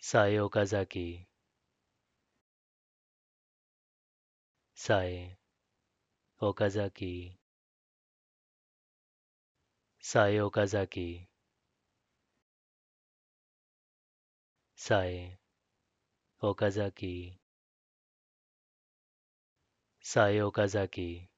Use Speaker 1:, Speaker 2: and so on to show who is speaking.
Speaker 1: さよかざきさえ岡崎さえ岡崎さえ岡崎さえ岡崎